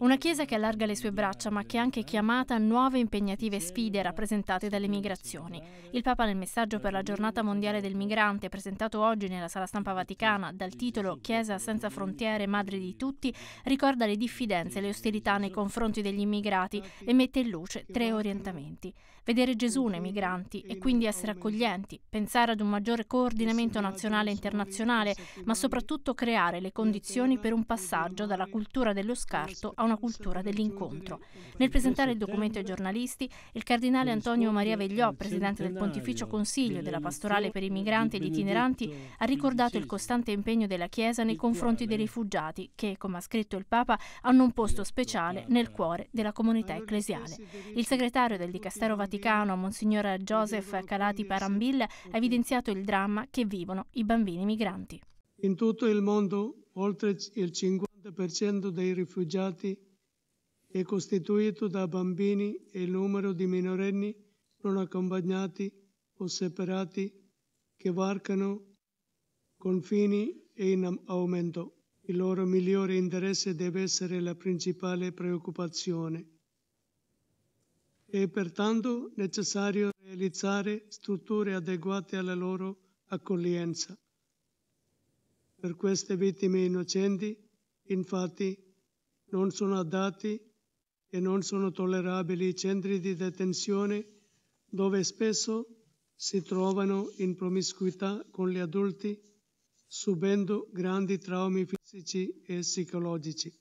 Una Chiesa che allarga le sue braccia ma che è anche chiamata a nuove impegnative sfide rappresentate dalle migrazioni. Il Papa nel messaggio per la giornata mondiale del migrante presentato oggi nella sala stampa vaticana dal titolo Chiesa senza frontiere, madre di tutti, ricorda le diffidenze e le ostilità nei confronti degli immigrati e mette in luce tre orientamenti. Vedere Gesù nei migranti e quindi essere accoglienti, pensare ad un maggiore coordinamento nazionale e internazionale, ma soprattutto creare le condizioni per un passaggio dalla cultura dello scarto a una cultura dell'incontro. Nel presentare il documento ai giornalisti, il cardinale Antonio Maria Vegliò, presidente del Pontificio Consiglio della Pastorale per i Migranti ed Itineranti, ha ricordato il costante impegno della Chiesa nei confronti dei rifugiati che, come ha scritto il Papa, hanno un posto speciale nel cuore della comunità ecclesiale. Il segretario del Dicastero Vaticano, Monsignor Joseph Calati Parambil, ha evidenziato il dramma che vivono i bambini migranti. In tutto il mondo oltre il 50% dei rifugiati è costituito da bambini e il numero di minorenni non accompagnati o separati che varcano confini è in aumento. Il loro migliore interesse deve essere la principale preoccupazione. È pertanto necessario realizzare strutture adeguate alla loro accoglienza per queste vittime innocenti, infatti, non sono adatti e non sono tollerabili i centri di detenzione dove spesso si trovano in promiscuità con gli adulti, subendo grandi traumi fisici e psicologici.